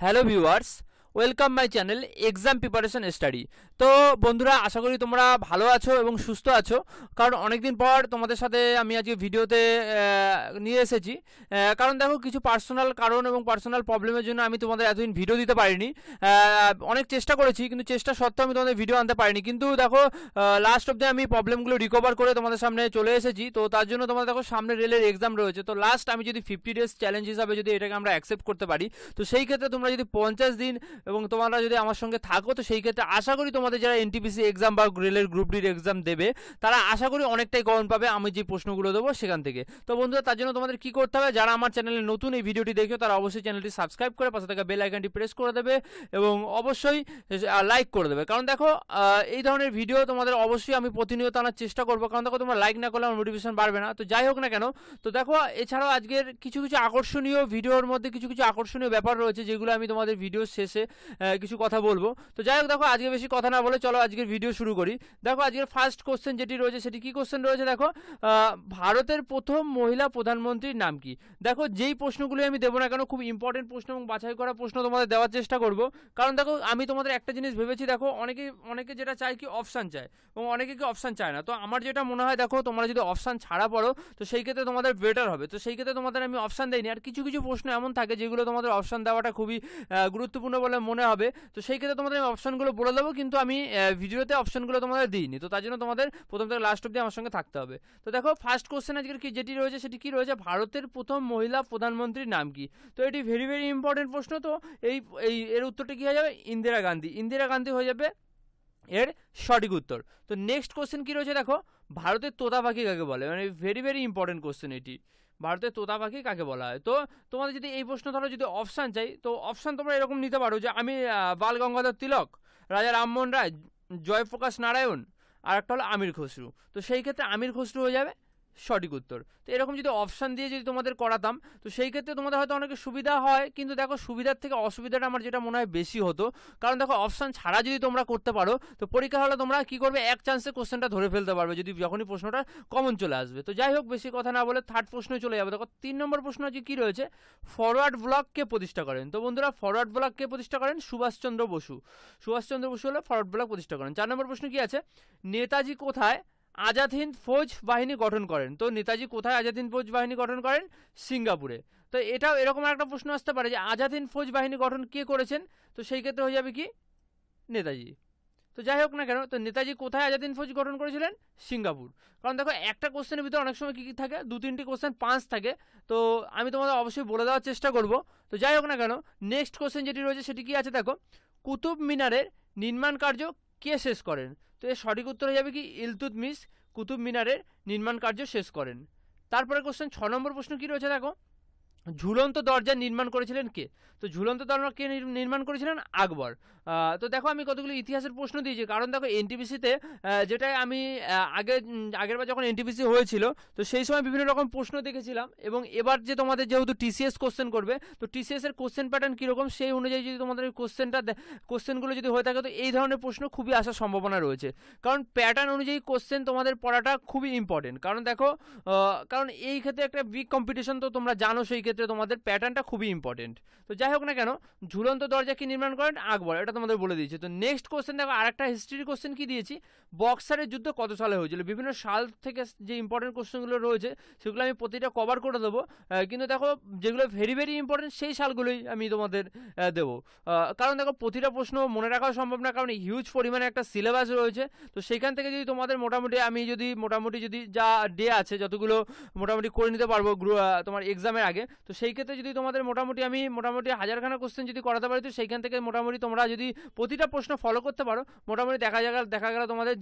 hello viewers welcome my channel exam preparation study তো বন্ধুরা আশা করি তোমরা ভালো আছো এবং সুস্থ আছো কারণ অনেকদিন পর তোমাদের সাথে আমি আজকে ভিডিওতে নিয়ে এসেছি কারণ দেখো কিছু পার্সোনাল কারণ এবং পার্সোনাল প্রবলেমের জন্য আমি তোমাদের এতদিন ভিডিও দিতে পারিনি অনেক চেষ্টা করেছি কিন্তু চেষ্টা সত্ত্বেও আমি তোমাদের ভিডিও আনতে পারিনি কিন্তু দেখো লাস্ট অবধি আমি প্রবলেমগুলো রিকভার করে তোমাদের সামনে চলে এসেছি তো তার জন্য তোমাদের দেখো সামনে রেলের এক্সাম রয়েছে তো লাস্ট আমি যদি ফিফটি ডেজ চ্যালেঞ্জ হিসাবে যদি এটাকে আমরা অ্যাকসেপ্ট করতে পারি তো সেই ক্ষেত্রে তোমরা যদি পঞ্চাশ দিন এবং তোমরা যদি আমার সঙ্গে থাকো তো সেই ক্ষেত্রে আশা করি তোমাদের যারা এনটিপিসি এক্সাম বা রেলের গ্রুপ ডির এক্সাম দেবে তারা আশা করি অনেকটাই গরম পাবে আমি যে প্রশ্নগুলো দেবো সেখান থেকে তো বন্ধুরা তার জন্য তোমাদের কি করতে হবে যারা আমার চ্যানেলে নতুন এই ভিডিওটি দেখো তারা অবশ্যই চ্যানেলটি সাবস্ক্রাইব করে পাশে থাকা বেল আইকনটি প্রেস করে দেবে এবং অবশ্যই লাইক করে দেবে কারণ দেখো এই ধরনের ভিডিও তোমাদের অবশ্যই আমি প্রতিনিয়ত আনার চেষ্টা করবো কারণ দেখো তোমরা লাইক না করলে আমার মোটিভেশন বাড়বে না তো যাই হোক না কেন তো দেখো এছাড়াও আজকের কিছু কিছু আকর্ষণীয় ভিডিওর মধ্যে কিছু কিছু আকর্ষণীয় ব্যাপার রয়েছে যেগুলো আমি তোমাদের ভিডিও শেষে কিছু কথা বলবো তো যাই হোক দেখো আজকে বেশি কথা না বলে চলো আজকের ভিডিও শুরু করি দেখো আজকের ফার্স্ট কোশ্চেন যেটি রয়েছে সেটি কী কোশ্চেন রয়েছে দেখো ভারতের প্রথম মহিলা প্রধানমন্ত্রীর নাম কি দেখো যেই প্রশ্নগুলি আমি দেবো না কেন খুব ইম্পর্টেন্ট প্রশ্ন এবং বাছাই করা প্রশ্ন তোমাদের দেওয়ার চেষ্টা করব কারণ দেখো আমি তোমাদের একটা জিনিস ভেবেছি দেখো অনেকে অনেকে যেটা চায় কি অপশান চায় এবং অনেকে কি অপশান চায় না তো আমার যেটা মনে হয় দেখো তোমরা যদি অপশান ছাড়া পড়ো তো সেই ক্ষেত্রে তোমাদের বেটার হবে তো সেই ক্ষেত্রে তোমাদের আমি অপশান দেইনি আর কিছু কিছু প্রশ্ন এমন থাকে যেগুলো তোমাদের অপশান দেওয়াটা খুবই গুরুত্বপূর্ণ বলে মনে হবে তো সেই ক্ষেত্রে তোমাদের আমি অপশানগুলো বলে দেবো কিন্তু আমি ভিডিওতে অপশানগুলো তোমাদের দিইনি তো তার জন্য তোমাদের প্রথম থেকে লাস্ট অব্দি আমার সঙ্গে থাকতে হবে তো দেখো ফার্স্ট কোশ্চেন আজকের কি যেটি রয়েছে সেটি কি রয়েছে ভারতের প্রথম মহিলা প্রধানমন্ত্রীর নাম কি তো এটি ভেরি ভেরি ইম্পর্টেন্ট প্রশ্ন তো এই এই এর উত্তরটি কী হয়ে যাবে ইন্দিরা গান্ধী ইন্দিরা গান্ধী হয়ে যাবে এর সঠিক উত্তর তো নেক্সট কোশ্চেন কী রয়েছে দেখো ভারতের তোতা পাখি কাকে বলে মানে ভেরি ভেরি ইম্পর্টেন্ট কোশ্চেন এটি ভারতে তোতা পাখি কাকে বলা হয় তো তোমাদের যদি এই প্রশ্ন ধরো যদি অপশান চাই তো অপশান তোমরা এরকম নিতে পারো যে আমি বাল গঙ্গাধর তিলক রাজা রামমোহন রায় জয়প্রকাশ নারায়ণ আর একটা হলো আমির খসরু তো সেই ক্ষেত্রে আমির খসরু হয়ে যাবে সঠিক উত্তর তো এরকম যদি অপশান দিয়ে যদি তোমাদের করাতাম তো সেই ক্ষেত্রে তোমাদের হয়তো অনেকে সুবিধা হয় কিন্তু দেখো সুবিধার থেকে অসুবিধাটা আমার যেটা মনে হয় বেশি হতো কারণ দেখো অপশান ছাড়া যদি তোমরা করতে পারো তো পরীক্ষা হলে তোমরা কি করবে এক চান্সে কোশ্চেনটা ধরে ফেলতে পারবে যদি যখনই প্রশ্নটা কমন চলে আসবে তো যাই হোক বেশি কথা না বলে থার্ড প্রশ্ন চলে যাবে দেখো তিন নম্বর প্রশ্ন হচ্ছে কী রয়েছে ফরওয়ার্ড ব্লককে প্রতিষ্ঠা করেন তো বন্ধুরা ফরওয়ার্ড ব্লককে প্রতিষ্ঠা করেন সুভাষচন্দ্র বসু সুভাষচন্দ্র বসু হলে ফরওয়ার্ড ব্লক প্রতিষ্ঠা করেন চার নম্বর প্রশ্ন কি আছে নেতাজি কোথায় আজাদ হিন্দ ফৌজ বাহিনী গঠন করেন তো নেতাজি কোথায় আজাদ হিন্দ ফৌজ বাহিনী গঠন করেন সিঙ্গাপুরে তো এটাও এরকম একটা প্রশ্ন আসতে পারে যে আজাদ হিন্দ ফৌজ বাহিনী গঠন কে করেছেন তো সেই ক্ষেত্রে হয়ে যাবে কি নেতাজি তো যাই হোক না কেন তো নেতাজি কোথায় আজাদ হিন্দ ফৌজ গঠন করেছিলেন সিঙ্গাপুর কারণ দেখো একটা কোশ্চেনের ভিতরে অনেক সময় কী কী থাকে দু তিনটি কোশ্চেন পাঁচ থাকে তো আমি তোমাদের অবশ্যই বলে দেওয়ার চেষ্টা করব তো যাই হোক না কেন নেক্সট কোশ্চেন যেটি রয়েছে সেটি কি আছে দেখো কুতুব মিনারের নির্মাণ কার্য কে শেষ করেন তো এর সঠিক উত্তর হয়ে যাবে কি ইলতুতমিস কুতুব মিনারের নির্মাণ কার্য শেষ করেন তারপরে কোশ্চেন ছ নম্বর প্রশ্ন কী রয়েছে দেখো ঝুলন্ত দরজা নির্মাণ করেছিলেন কে তো ঝুলন্ত দরজা কে নির্মাণ করেছিলেন আকবর তো দেখো আমি কতগুলো ইতিহাসের প্রশ্ন দিয়েছি কারণ দেখো এনটিপিসিতে যেটা আমি আগে আগেরবার যখন এনটিপিসি হয়েছিল তো সেই সময় বিভিন্ন রকম প্রশ্ন দেখেছিলাম এবং এবার যে তোমাদের যেহেতু টিসিএস কোশ্চেন করবে তো টিসিএসের কোশ্চেন প্যাটার্ন কীরকম সেই অনুযায়ী যদি তোমাদের ওই কোশ্চেনটা কোশ্চেনগুলো যদি হয়ে থাকে তো এই ধরনের প্রশ্ন খুবই আসার সম্ভাবনা রয়েছে কারণ প্যাটার্ন অনুযায়ী কোশ্চেন তোমাদের পড়াটা খুবই ইম্পর্টেন্ট কারণ দেখো কারণ এই ক্ষেত্রে একটা বিগ কম্পিটিশন তো তোমরা জানো সেই ক্ষেত্রে ক্ষেত্রে তোমাদের প্যাটার্নটা খুবই ইম্পর্টেন্ট তো যাই হোক না কেন ঝুলন্ত দরজা কি নির্মাণ করেন আকবর এটা তোমাদের বলে দিয়েছে তো নেক্সট কোশ্চেন দেখো আরেকটা হিস্ট্রির কোশ্চেন কি দিয়েছি বক্সারের যুদ্ধ কত সালে হয়েছিল বিভিন্ন সাল থেকে যে ইম্পর্টেন্ট কোশ্চেনগুলো রয়েছে সেগুলো আমি প্রতিটা কভার করে দেবো কিন্তু দেখো যেগুলো ভেরি ভেরি ইম্পর্টেন্ট সেই সালগুলোই আমি তোমাদের দেবো কারণ দেখো প্রতিটা প্রশ্ন মনে রাখাও সম্ভব না কারণ হিউজ পরিমাণে একটা সিলেবাস রয়েছে তো সেখান থেকে যদি তোমাদের মোটামুটি আমি যদি মোটামুটি যদি যা ডে আছে যতগুলো মোটামুটি করে নিতে পারবো তোমার এক্সামের আগে তো তো সেই ক্ষেত্রে যদি তোমাদের মোটামুটি আমি মোটামুটি হাজারখানা কোশ্চেন যদি করাতে পারি তো সেইখান থেকে মোটামুটি তোমরা যদি প্রতিটা প্রশ্ন ফলো করতে পারো মোটামুটি দেখা গেল দেখা গেল তোমাদের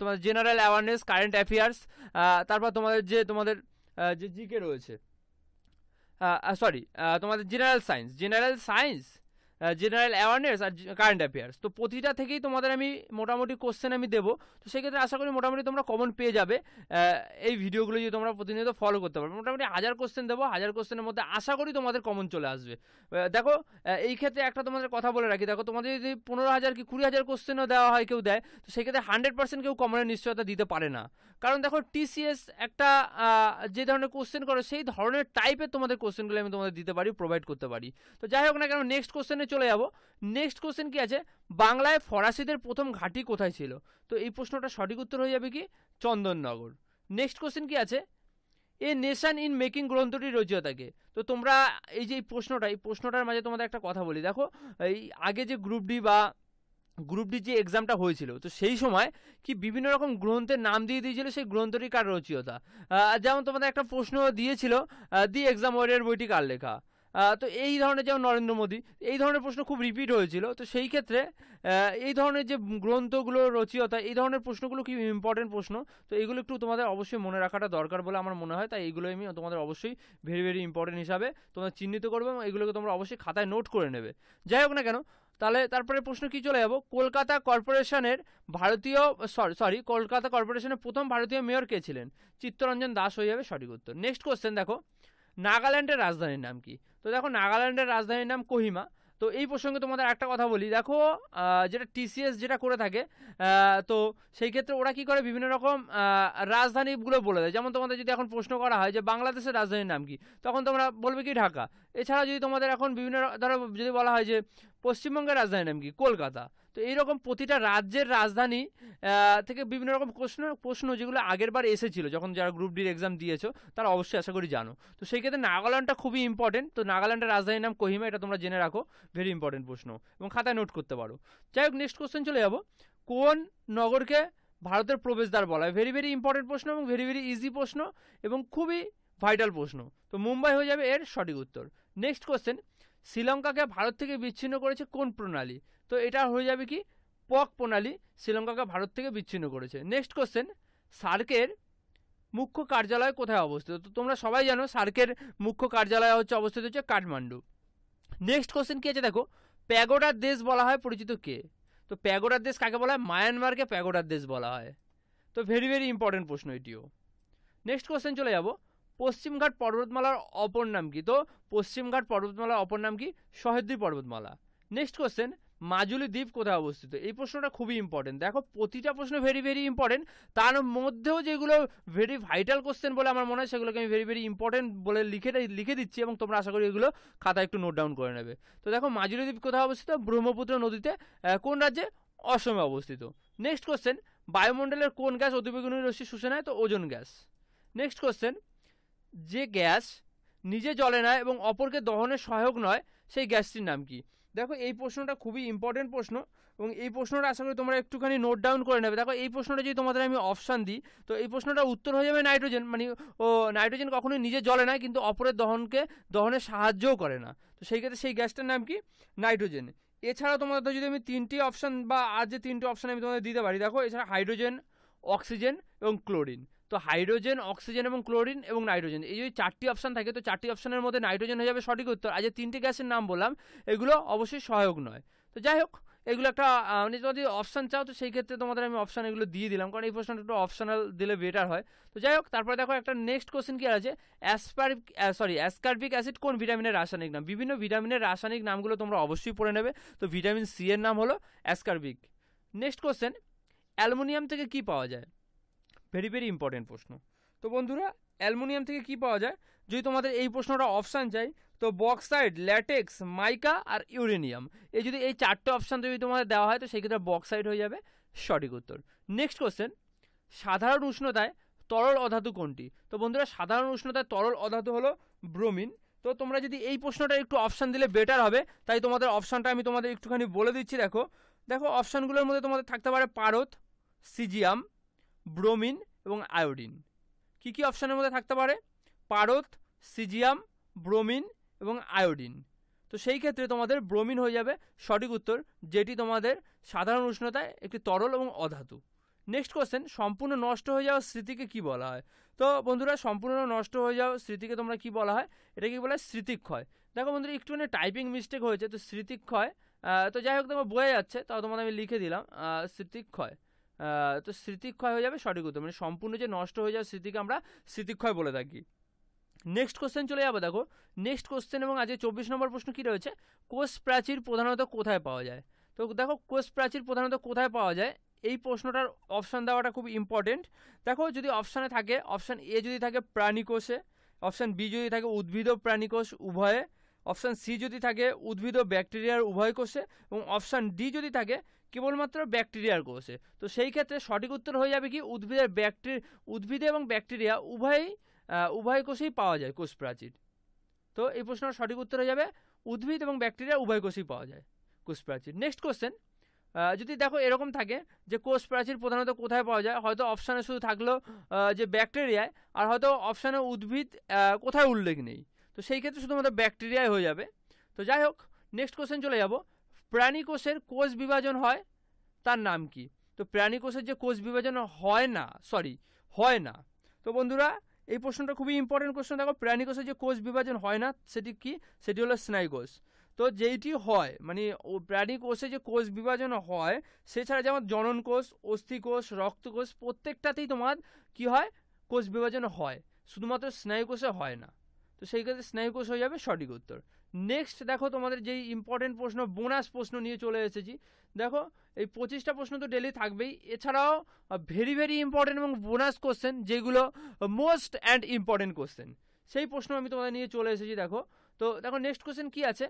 তোমাদের জেনারেল অ্যাওয়ারনেস কারেন্ট অ্যাফেয়ার্স তারপর তোমাদের যে তোমাদের যে জিকে রয়েছে সরি তোমাদের general science general science general awareness আর কারেন্ট অ্যাফেয়ার্স তো প্রতিটা থেকেই তোমাদের আমি মোটামুটি কোশ্চেন আমি দেবো তো সেক্ষেত্রে আশা করি মোটামুটি তোমরা কমন পেয়ে যাবে এই ভিডিওগুলো যদি তোমরা প্রতিনিয়ত ফলো করতে পারো মোটামুটি হাজার কোশ্চেন দেবো হাজার কোশ্চেনের মধ্যে আশা করি তোমাদের কমন চলে আসবে দেখো এই ক্ষেত্রে একটা তোমাদের কথা বলে রাখি দেখো তোমাদের যদি পনেরো হাজার কি কুড়ি হাজার কোশ্চেনও দেওয়া হয় কেউ দেয় তো সেক্ষেত্রে হান্ড্রেড পার্সেন্ট কেউ কমনের নিশ্চয়তা দিতে পারে না কারণ দেখো টিসিএস একটা যে ধরনের কোশ্চেন করে সেই ধরনের টাইপের তোমাদের কোশ্চেনগুলো আমি তোমাদের দিতে পারি প্রোভাইড করতে পারি তো যাই হোক না কেন নেক্সট কোশ্চেনে চলে যাব নেক্সট কোশ্চেন কি আছে বাংলায় ফরাসিদের প্রথম ঘাঁটি কোথায় ছিল তো এই প্রশ্নটা সঠিক উত্তর হয়ে যাবে কি চন্দননগর নেক্সট কোশ্চেন কি আছে এ নেশান ইন মেকিং গ্রন্থটি থাকে তো তোমরা এই যে প্রশ্নটা এই প্রশ্নটার মাঝে তোমাদের একটা কথা বলি দেখো এই আগে যে গ্রুপ ডি বা গ্রুপ ডি যে এক্সামটা হয়েছিল তো সেই সময় কি বিভিন্ন রকম গ্রন্থের নাম দিয়ে দিয়েছিল সেই গ্রন্থটি কার রচিয়তা যেমন তোমাদের একটা প্রশ্ন দিয়েছিল দি এক্সাম ওয়ারিয়ার বইটি কার লেখা তো এই ধরনের যেমন নরেন্দ্র মোদী এই ধরনের প্রশ্ন খুব রিপিট হয়েছিল তো সেই ক্ষেত্রে এই ধরনের যে গ্রন্থগুলো রচিয়তা এই ধরনের প্রশ্নগুলো কি ইম্পর্টেন্ট প্রশ্ন তো এগুলো একটু তোমাদের অবশ্যই মনে রাখাটা দরকার বলে আমার মনে হয় তাই এগুলো আমি তোমাদের অবশ্যই ভেরি ভেরি ইম্পর্টেন্ট হিসাবে তোমরা চিহ্নিত করবে এবং এগুলোকে তোমরা অবশ্যই খাতায় নোট করে নেবে যাই হোক না কেন তাহলে তারপরে প্রশ্ন কি চলে যাবো কলকাতা কর্পোরেশনের ভারতীয় সরি সরি কলকাতা কর্পোরেশনের প্রথম ভারতীয় মেয়র কে ছিলেন চিত্তরঞ্জন দাস হয়ে যাবে সঠিক উত্তর নেক্সট কোশ্চেন দেখো নাগাল্যান্ডের রাজধানীর নাম কি তো দেখো নাগাল্যান্ডের রাজধানীর নাম কোহিমা তো এই প্রসঙ্গে তোমাদের একটা কথা বলি দেখো যেটা টিসিএস যেটা করে থাকে তো সেই ক্ষেত্রে ওরা কি করে বিভিন্ন রকম রাজধানীগুলো বলে দেয় যেমন তোমাদের যদি এখন প্রশ্ন করা হয় যে বাংলাদেশের রাজধানীর নাম কি তখন তোমরা বলবে কি ঢাকা এছাড়া যদি তোমাদের এখন বিভিন্ন ধরো যদি বলা হয় যে পশ্চিমবঙ্গের রাজধানীর নাম কি কলকাতা তো এইরকম প্রতিটা রাজ্যের রাজধানী থেকে বিভিন্ন রকম প্রশ্ন প্রশ্ন যেগুলো আগের বার এসেছিল যখন যারা গ্রুপ ডির এক্সাম দিয়েছো তারা অবশ্যই আশা করি জানো তো সেই ক্ষেত্রে নাগাল্যান্ডটা খুবই ইম্পর্টেন্ট তো নাগাল্যান্ডের রাজধানীর নাম কহিমা এটা তোমরা জেনে রাখো ভেরি ইম্পর্টেন্ট প্রশ্ন এবং খাতায় নোট করতে পারো যাই হোক নেক্সট কোশ্চেন চলে যাবো কোন নগরকে ভারতের প্রবেশদ্বার বলা হয় ভেরি ভেরি ইম্পর্টেন্ট প্রশ্ন এবং ভেরি ভেরি ইজি প্রশ্ন এবং খুবই ভাইটাল প্রশ্ন তো মুম্বাই হয়ে যাবে এর সঠিক উত্তর নেক্সট কোশ্চেন শ্রীলঙ্কাকে ভারত থেকে বিচ্ছিন্ন করেছে কোন প্রণালী তো এটা হয়ে যাবে কি পক প্রণালী শ্রীলঙ্কাকে ভারত থেকে বিচ্ছিন্ন করেছে নেক্সট কোশ্চেন সার্কের মুখ্য কার্যালয় কোথায় অবস্থিত তো তোমরা সবাই জানো সার্কের মুখ্য কার্যালয় হচ্ছে অবস্থিত হচ্ছে কাঠমান্ডু নেক্সট কোশ্চেন কি আছে দেখো প্যাগোডার দেশ বলা হয় পরিচিত কে তো প্যাগোডার দেশ কাকে বলা হয় মায়ানমারকে প্যাগোডার দেশ বলা হয় তো ভেরি ভেরি ইম্পর্টেন্ট প্রশ্ন এটিও নেক্সট কোশ্চেন চলে যাবো পশ্চিমঘাট পর্বতমালার অপর নাম কি তো পশ্চিমঘাট পর্বতমালার অপর নাম কি সহেদ্রি পর্বতমালা নেক্সট কোশ্চেন মাজুলি দ্বীপ কোথায় অবস্থিত এই প্রশ্নটা খুবই ইম্পর্টেন্ট দেখো প্রতিটা প্রশ্ন ভেরি ভেরি ইম্পর্টেন্ট তার মধ্যেও যেগুলো ভেরি ভাইটাল কোশ্চেন বলে আমার মনে হয় সেগুলোকে আমি ভেরি ভেরি ইম্পর্টেন্ট বলে লিখে লিখে দিচ্ছি এবং তোমরা আশা করি এগুলো খাতা একটু নোট ডাউন করে নেবে তো দেখো মাজুলি দ্বীপ কোথায় অবস্থিত ব্রহ্মপুত্র নদীতে কোন রাজ্যে অসমে অবস্থিত নেক্সট কোশ্চেন বায়ুমণ্ডলের কোন গ্যাস অতিবেগুনি রশ্মি শুষে নেয় তো ওজন গ্যাস নেক্সট কোশ্চেন যে গ্যাস নিজে জ্বলে না এবং অপরকে দহনে সহায়ক নয় সেই গ্যাসটির নাম কি দেখো এই প্রশ্নটা খুবই ইম্পর্টেন্ট প্রশ্ন এবং এই প্রশ্নটা আশা করি তোমরা একটুখানি নোট ডাউন করে নেবে দেখো এই প্রশ্নটা যদি তোমাদের আমি অপশান দিই তো এই প্রশ্নটার উত্তর হয়ে যাবে নাইট্রোজেন মানে ও নাইট্রোজেন কখনোই নিজে জ্বলে না কিন্তু অপরের দহনকে দহনে সাহায্যও করে না তো সেই ক্ষেত্রে সেই গ্যাসটার নাম কি নাইট্রোজেন এছাড়া তোমাদের যদি আমি তিনটি অপশান বা আর যে তিনটি অপশান আমি তোমাদের দিতে পারি দেখো এছাড়া হাইড্রোজেন অক্সিজেন এবং ক্লোরিন তো হাইড্রোজেন অক্সিজেন এবং ক্লোরিন এবং নাইট্রোজেন এই যদি চারটি অপশান থাকে তো চারটি অপশানের মধ্যে নাইট্রোজেন হয়ে যাবে সঠিক উত্তর আর যে তিনটি গ্যাসের নাম বললাম এগুলো অবশ্যই সহায়ক নয় তো যাই হোক এগুলো একটা মানে যদি অপশান চাও তো সেই ক্ষেত্রে তোমাদের আমি অপশান এগুলো দিয়ে দিলাম কারণ এই প্রশ্নটা একটু অপশনাল দিলে বেটার হয় তো যাই হোক তারপরে দেখো একটা নেক্সট কোশ্চেন কি আছে অ্যাসপার সরি অ্যাসকার্বিক অ্যাসিড কোন ভিটামিনের রাসায়নিক নাম বিভিন্ন ভিটামিনের রাসায়নিক নামগুলো তোমরা অবশ্যই পড়ে নেবে তো ভিটামিন সি এর নাম হলো অ্যাসকার্বিক নেক্সট কোশ্চেন অ্যালুমিনিয়াম থেকে কি পাওয়া যায় ভেরি ভেরি ইম্পর্টেন্ট প্রশ্ন তো বন্ধুরা অ্যালমোনিয়াম থেকে কি পাওয়া যায় যদি তোমাদের এই প্রশ্নটা অপশান চাই তো বক্সাইড ল্যাটেক্স মাইকা আর ইউরেনিয়াম এই যদি এই চারটে অপশান যদি তোমাদের দেওয়া হয় তো সেক্ষেত্রে বক্সাইড হয়ে যাবে সঠিক উত্তর নেক্সট কোশ্চেন সাধারণ উষ্ণতায় তরল অধাতু কোনটি তো বন্ধুরা সাধারণ উষ্ণতায় তরল অধাতু হলো ব্রোমিন তো তোমরা যদি এই প্রশ্নটা একটু অপশান দিলে বেটার হবে তাই তোমাদের অপশানটা আমি তোমাদের একটুখানি বলে দিচ্ছি দেখো দেখো অপশানগুলোর মধ্যে তোমাদের থাকতে পারে পারত সিজিয়াম ব্রোমিন এবং আয়োডিন কি কি অপশানের মধ্যে থাকতে পারে পারত সিজিয়াম ব্রোমিন এবং আয়োডিন তো সেই ক্ষেত্রে তোমাদের ব্রোমিন হয়ে যাবে সঠিক উত্তর যেটি তোমাদের সাধারণ উষ্ণতায় একটি তরল এবং অধাতু নেক্সট কোয়েশ্চেন সম্পূর্ণ নষ্ট হয়ে যাওয়া স্মৃতিকে কি বলা হয় তো বন্ধুরা সম্পূর্ণ নষ্ট হয়ে যাওয়া স্মৃতিকে তোমরা কি বলা হয় কি বলা হয় স্মৃতিক্ষয় দেখো বন্ধুরা একটুখানি টাইপিং মিস্টেক হয়েছে তো স্মৃতিক্ষয় তো যাই হোক তোমার বোঝা যাচ্ছে তাও তোমাদের আমি লিখে দিলাম স্মৃতিক্ষয় তো স্মৃতিক্ষয় হয়ে যাবে সঠিক উত্তর মানে সম্পূর্ণ যে নষ্ট হয়ে যাওয়ার স্মৃতিকে আমরা স্মৃতিক্ষয় বলে থাকি নেক্সট কোশ্চেন চলে যাবো দেখো নেক্সট কোশ্চেন এবং আজকে চব্বিশ নম্বর প্রশ্ন কী রয়েছে কোষ প্রাচীর প্রধানত কোথায় পাওয়া যায় তো দেখো কোষ প্রাচীর প্রধানত কোথায় পাওয়া যায় এই প্রশ্নটার অপশান দেওয়াটা খুব ইম্পর্টেন্ট দেখো যদি অপশানে থাকে অপশান এ যদি থাকে প্রাণী কোষে অপশান বি যদি থাকে উদ্ভিদ ও প্রাণী কোষ উভয়ে অপশান সি যদি থাকে উদ্ভিদ ও ব্যাকটেরিয়ার উভয় কোষে এবং অপশান ডি যদি থাকে কেবলমাত্র ব্যাকটেরিয়ার কোষে তো সেই ক্ষেত্রে সঠিক উত্তর হয়ে যাবে কি উদ্ভিদের ব্যাকটে উদ্ভিদে এবং ব্যাকটেরিয়া উভয়ই উভয় কোষেই পাওয়া যায় কোষ প্রাচীর তো এই প্রশ্নের সঠিক উত্তর হয়ে যাবে উদ্ভিদ এবং ব্যাকটেরিয়া উভয় কোষেই পাওয়া যায় কোষ প্রাচীর নেক্সট কোশ্চেন যদি দেখো এরকম থাকে যে কোষ প্রাচীর প্রধানত কোথায় পাওয়া যায় হয়তো অপশানে শুধু থাকলো যে ব্যাকটেরিয়ায় আর হয়তো অপশানে উদ্ভিদ কোথায় উল্লেখ নেই তো সেই ক্ষেত্রে শুধুমাত্র ব্যাকটেরিয়ায় হয়ে যাবে তো যাই হোক নেক্সট কোশ্চেন চলে যাবো প্রাণী কোষের কোষ বিভাজন হয় তার নাম কি তো প্রাণী কোষের যে কোষ বিভাজন হয় না সরি হয় না তো বন্ধুরা এই প্রশ্নটা খুবই ইম্পর্টেন্ট কোশ্চেন দেখো প্রাণী কোষের যে কোষ বিভাজন হয় না সেটি কি সেটি হলো স্নায়ুকোষ তো যেইটি হয় মানে প্রাণী কোষে যে কোষ বিভাজন হয় সেছাড়া যেমন জনন কোষ অস্থিকোষ রক্তকোষ প্রত্যেকটাতেই তোমার কি হয় কোষ বিভাজন হয় শুধুমাত্র স্নায়ুকোষে হয় না তো সেই ক্ষেত্রে স্নায়ুকোষ হয়ে যাবে সঠিক উত্তর নেক্সট দেখো তোমাদের যেই ইম্পর্টেন্ট প্রশ্ন বোনাস প্রশ্ন নিয়ে চলে এসেছি দেখো এই পঁচিশটা প্রশ্ন তো ডেলি থাকবেই এছাড়াও ভেরি ভেরি ইম্পর্টেন্ট এবং বোনাস কোশ্চেন যেগুলো মোস্ট অ্যান্ড ইম্পর্টেন্ট কোশ্চেন সেই প্রশ্ন আমি তোমাদের নিয়ে চলে এসেছি দেখো তো দেখো নেক্সট কোশ্চেন কী আছে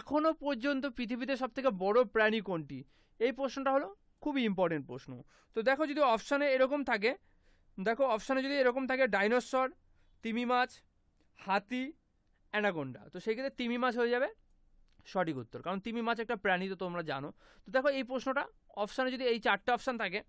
এখনও পর্যন্ত পৃথিবীতে সবথেকে বড় প্রাণী কোনটি এই প্রশ্নটা হলো খুবই ইম্পর্টেন্ট প্রশ্ন তো দেখো যদি অপশানে এরকম থাকে দেখো অপশানে যদি এরকম থাকে ডাইনোসর তিমি মাছ হাতি অ্যানাকোন্ডা তো সেই ক্ষেত্রে তিমি মাছ হয়ে যাবে সঠিক উত্তর কারণ তিমি মাছ একটা প্রাণী তো তোমরা জানো তো দেখো এই প্রশ্নটা অপশানে যদি এই চারটে অপশান থাকে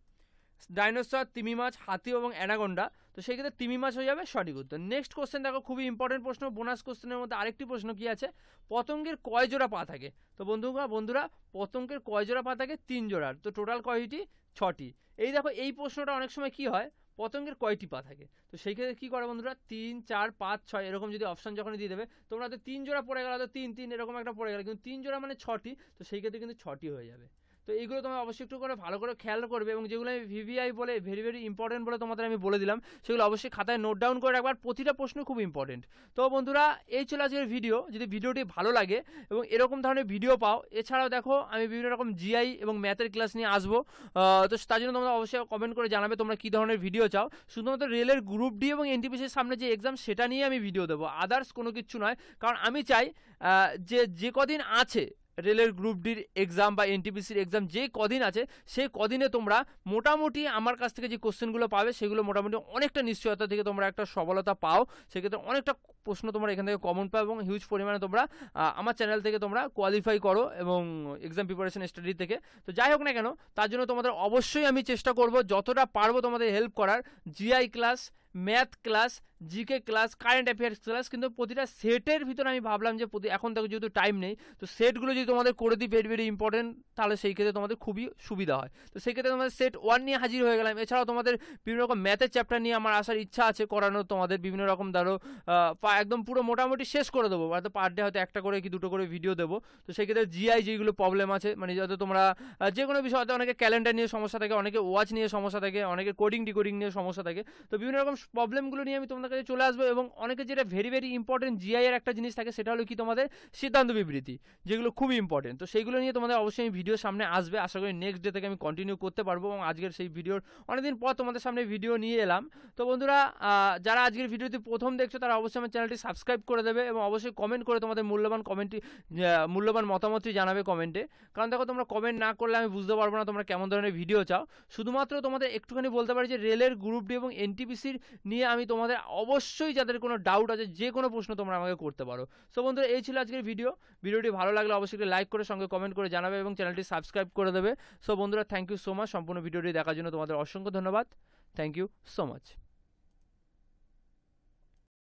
ডাইনোসর তিমি মাছ হাতি এবং অ্যানাগন্ডা তো সেই ক্ষেত্রে তিমি মাছ হয়ে যাবে সঠিক উত্তর নেক্সট কোশ্চেন দেখো খুবই ইম্পর্টেন্ট প্রশ্ন বোনাস কোশ্চেনের মধ্যে আরেকটি প্রশ্ন কি আছে পতঙ্গের কয় জোড়া পা থাকে তো বন্ধুরা বন্ধুরা পতঙ্গের কয় জোড়া পা থাকে তিন জোড়ার তো টোটাল কয়টি ছটি এই দেখো এই প্রশ্নটা অনেক সময় কি হয় পতঙ্গের কয়টি পা থাকে তো সেই ক্ষেত্রে কী করে বন্ধুরা তিন চার পাঁচ ছয় এরকম যদি অপশান যখনই দিয়ে দেবে তোমরা হয়তো তিন জোড়া পড়ে গেলো হয়তো তিন তিন এরকম একটা পড়ে গেলো কিন্তু তিন জোড়া মানে ছটি তো সেই ক্ষেত্রে কিন্তু ছটি হয়ে যাবে তো এইগুলো তোমরা অবশ্যই একটু করে ভালো করে খেয়াল করবে এবং যেগুলো আমি ভিভিআই বলে ভেরি ভেরি ইম্পর্টেন্ট বলে তোমাদের আমি বলে দিলাম সেগুলো অবশ্যই খাতায় নোট ডাউন করে রাখবার প্রতিটা প্রশ্ন খুব ইম্পর্টেন্ট তো বন্ধুরা এই ছিল আজকের ভিডিও যদি ভিডিওটি ভালো লাগে এবং এরকম ধরনের ভিডিও পাও এছাড়াও দেখো আমি বিভিন্ন রকম জিআই এবং ম্যাথের ক্লাস নিয়ে আসবো তো তার জন্য তোমরা অবশ্যই কমেন্ট করে জানাবে তোমরা কী ধরনের ভিডিও চাও শুধুমাত্র রেলের গ্রুপ ডি এবং এনটিপিসির সামনে যে এক্সাম সেটা নিয়ে আমি ভিডিও দেবো আদার্স কোনো কিছু নয় কারণ আমি চাই যে যে কদিন আছে রেলের গ্রুপ ডির এক্সাম বা এনটিপিসির এক্সাম যে কদিন আছে সেই কদিনে তোমরা মোটামুটি আমার কাছ থেকে যে কোশ্চেনগুলো পাবে সেগুলো মোটামুটি অনেকটা নিশ্চয়তা থেকে তোমরা একটা সবলতা পাও সেক্ষেত্রে অনেকটা প্রশ্ন তোমরা এখান থেকে কমন পাও এবং হিউজ পরিমাণে তোমরা আমার চ্যানেল থেকে তোমরা কোয়ালিফাই করো এবং এক্সাম প্রিপারেশন স্টাডি থেকে তো যাই হোক না কেন তার জন্য তোমাদের অবশ্যই আমি চেষ্টা করব যতটা পারবো তোমাদের হেল্প করার GI class math class GK class current affairs class কিন্তু প্রতিটা সেটের ভিতরে আমি ভাবলাম যে প্রতি এখন থেকে যেহেতু টাইম নেই তো সেটগুলো যদি তোমাদের করে দিই ভেরি ভেরি ইম্পর্টেন্ট তাহলে সেই ক্ষেত্রে তোমাদের খুবই সুবিধা হয় তো সেক্ষেত্রে তোমাদের সেট ওয়ান নিয়ে হাজির হয়ে গেলাম এছাড়াও তোমাদের বিভিন্ন রকম ম্যাথের চ্যাপ্টার নিয়ে আমার আসার ইচ্ছা আছে করানোর তোমাদের বিভিন্ন রকম ধরো একদম পুরো মোটামুটি শেষ করে দেবো হয়তো পার ডে হয়তো একটা করে কি দুটো করে ভিডিও দেবো তো সেক্ষেত্রে জিআই যেগুলো প্রবলেম আছে মানে যাতে তোমরা যে কোনো বিষয় হয়তো অনেকে ক্যালেন্ডার নিয়ে সমস্যা থাকে অনেকে ওয়াচ নিয়ে সমস্যা থাকে অনেকে কোডিং ডিকোডিং নিয়ে সমস্যা থাকে তো বিভিন্ন রকম প্রবলেমগুলো নিয়ে আমি তোমাদের কাছে চলে আসবে এবং অনেকে যেটা ভেরি ভেরি ইম্পর্টেন্ট জিআই এর একটা জিনিস থাকে সেটা হলো কি তোমাদের সিদ্ধান্ত বিবৃতি যেগুলো খুবই ইম্পর্টেন্ট তো সেইগুলো নিয়ে তোমাদের অবশ্যই ভিডিও সামনে আসবে আশা করি নেক্সট ডে থেকে আমি কন্টিনিউ করতে পারবো এবং আজকের সেই ভিডিওর অনেকদিন পর তোমাদের সামনে ভিডিও নিয়ে এলাম তো বন্ধুরা যারা আজকের ভিডিওটি প্রথম দেখছো তারা অবশ্যই আমার চ্যানেলটি সাবস্ক্রাইব করে দেবে এবং অবশ্যই কমেন্ট করে তোমাদের মূল্যবান কমেন্টটি মূল্যবান মতামতটি জানাবে কমেন্টে কারণ দেখো তোমরা কমেন্ট না করলে আমি বুঝতে পারবো না তোমরা কেমন ধরনের ভিডিও চাও শুধুমাত্র তোমাদের একটুখানি বলতে পারি যে রেলের গ্রুপটি এবং এনটিপিসির নিয়ে আমি তোমাদের অবশ্যই যাদের কোনো ডাউট আছে যে কোনো প্রশ্ন তোমরা আমাকে করতে পারো সো বন্ধুরা এই ছিল আজকের ভিডিও ভিডিওটি ভালো লাগলে অবশ্যই লাইক করে সঙ্গে কমেন্ট করে জানাবে এবং চ্যানেলটি সাবস্ক্রাইব করে দেবে সো বন্ধুরা থ্যাংক ইউ সো মাচ সম্পূর্ণ ভিডিওটি দেখার জন্য তোমাদের অসংখ্য ধন্যবাদ থ্যাংক ইউ সো মাচ